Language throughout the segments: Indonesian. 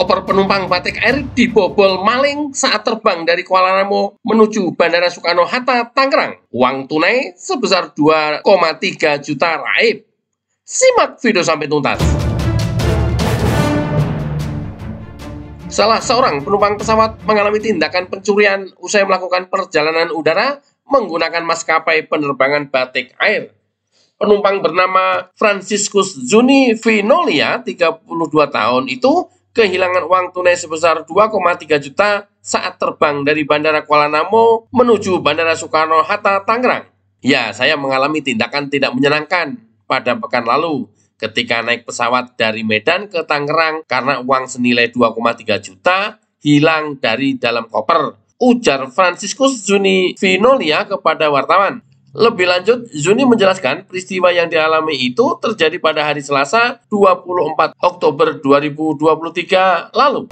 koper penumpang Batik Air dibobol maling saat terbang dari Kuala Namu menuju Bandara Soekarno-Hatta, Tangerang. Uang tunai sebesar 2,3 juta raib. Simak video sampai tuntas. Salah seorang penumpang pesawat mengalami tindakan pencurian usai melakukan perjalanan udara menggunakan maskapai penerbangan Batik Air penumpang bernama Franciscus Juni Vinolia, 32 tahun itu kehilangan uang tunai sebesar 2,3 juta saat terbang dari Bandara Kuala Namo menuju Bandara Soekarno-Hatta, Tangerang. Ya, saya mengalami tindakan tidak menyenangkan pada pekan lalu ketika naik pesawat dari Medan ke Tangerang karena uang senilai 2,3 juta hilang dari dalam koper. Ujar Franciscus Juni Vinolia kepada wartawan. Lebih lanjut, Zuni menjelaskan peristiwa yang dialami itu terjadi pada hari Selasa 24 Oktober 2023 lalu.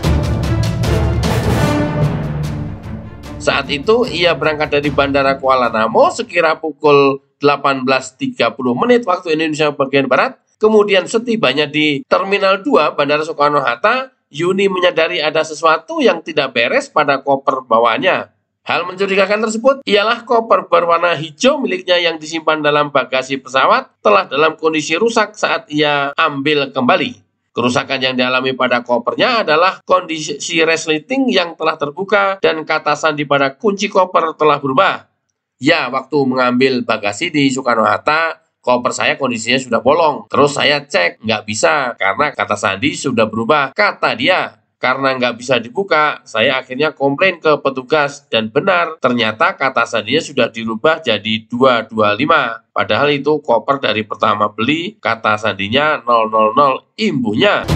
Saat itu ia berangkat dari Bandara Kuala Namo sekira pukul 18.30 menit waktu Indonesia bagian Barat. Kemudian setibanya di Terminal 2 Bandara Soekarno-Hatta, Yuni menyadari ada sesuatu yang tidak beres pada koper bawahnya. Hal mencurigakan tersebut ialah koper berwarna hijau miliknya yang disimpan dalam bagasi pesawat telah dalam kondisi rusak saat ia ambil kembali. Kerusakan yang dialami pada kopernya adalah kondisi resleting yang telah terbuka dan katasan di pada kunci koper telah berubah. Ya, waktu mengambil bagasi di Soekarno-Hatta, koper saya kondisinya sudah bolong. Terus saya cek, nggak bisa karena kata Sandi sudah berubah. Kata dia, karena nggak bisa dibuka, saya akhirnya komplain ke petugas dan benar ternyata kata sandinya sudah dirubah jadi 225. Padahal itu koper dari pertama beli, kata sandinya 000 imbuhnya.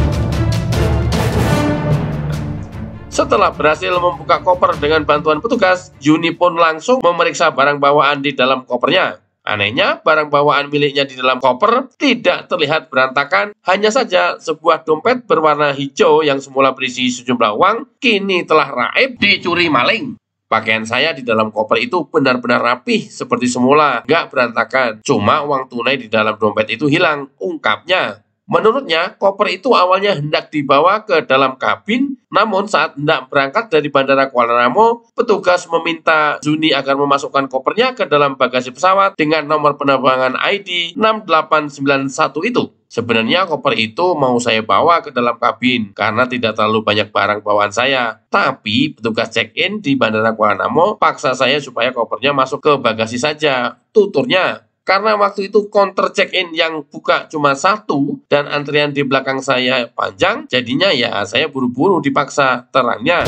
Setelah berhasil membuka koper dengan bantuan petugas, Juni pun langsung memeriksa barang bawaan di dalam kopernya. Anehnya, barang bawaan miliknya di dalam koper tidak terlihat berantakan, hanya saja sebuah dompet berwarna hijau yang semula berisi sejumlah uang, kini telah raib dicuri maling. Pakaian saya di dalam koper itu benar-benar rapih seperti semula, nggak berantakan. Cuma uang tunai di dalam dompet itu hilang, ungkapnya. Menurutnya, koper itu awalnya hendak dibawa ke dalam kabin namun saat hendak berangkat dari Bandara Kuala Namu, petugas meminta Zuni agar memasukkan kopernya ke dalam bagasi pesawat dengan nomor penerbangan ID 6891 itu. Sebenarnya koper itu mau saya bawa ke dalam kabin karena tidak terlalu banyak barang bawaan saya. Tapi petugas check-in di Bandara Kuala Namu paksa saya supaya kopernya masuk ke bagasi saja. Tuturnya, karena waktu itu counter check in yang buka cuma satu dan antrian di belakang saya panjang jadinya ya saya buru-buru dipaksa terangnya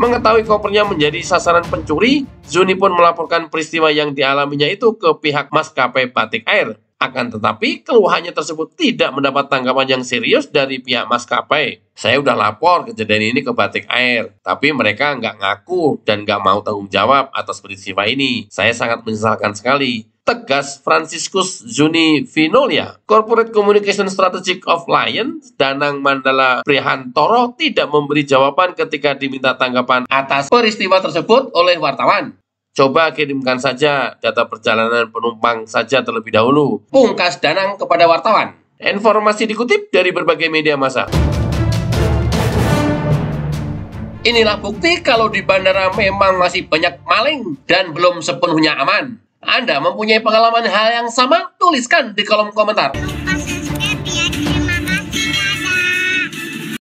Mengetahui kopernya menjadi sasaran pencuri, Zuni pun melaporkan peristiwa yang dialaminya itu ke pihak maskapai Batik Air. Akan tetapi keluhannya tersebut tidak mendapat tanggapan yang serius dari pihak maskapai. Saya udah lapor kejadian ini ke Batik Air, tapi mereka nggak ngaku dan nggak mau tanggung jawab atas peristiwa ini. Saya sangat menyesalkan sekali. Tegas Franciscus Zuni Vinolia, Corporate Communication Strategic of Lion, Danang Mandala Prihantoro tidak memberi jawaban ketika diminta tanggapan atas peristiwa tersebut oleh wartawan. Coba kirimkan saja data perjalanan penumpang saja terlebih dahulu. Pungkas Danang kepada wartawan. Informasi dikutip dari berbagai media massa. Inilah bukti kalau di bandara memang masih banyak maling dan belum sepenuhnya aman. Anda mempunyai pengalaman hal yang sama? Tuliskan di kolom komentar.